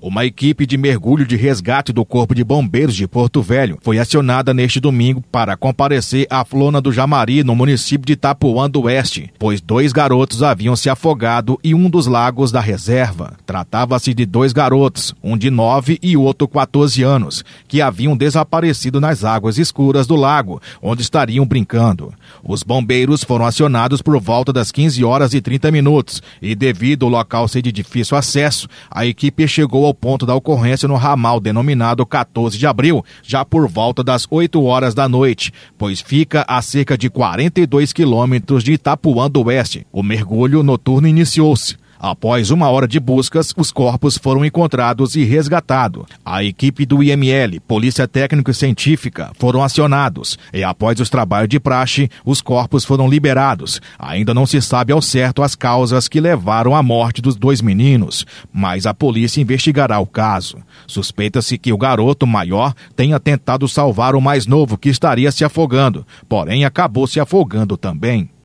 Uma equipe de mergulho de resgate do Corpo de Bombeiros de Porto Velho foi acionada neste domingo para comparecer à Flona do Jamari, no município de Itapuã do Oeste, pois dois garotos haviam se afogado em um dos lagos da reserva. Tratava-se de dois garotos, um de 9 e outro 14 anos, que haviam desaparecido nas águas escuras do lago, onde estariam brincando. Os bombeiros foram acionados por volta das 15 horas e 30 minutos e, devido ao local ser de difícil acesso, a equipe chegou ao ponto da ocorrência no ramal denominado 14 de abril, já por volta das 8 horas da noite, pois fica a cerca de 42 quilômetros de Itapuã do Oeste. O mergulho noturno iniciou-se. Após uma hora de buscas, os corpos foram encontrados e resgatados. A equipe do IML, Polícia Técnica e Científica, foram acionados e, após os trabalhos de praxe, os corpos foram liberados. Ainda não se sabe ao certo as causas que levaram à morte dos dois meninos, mas a polícia investigará o caso. Suspeita-se que o garoto maior tenha tentado salvar o mais novo que estaria se afogando, porém acabou se afogando também.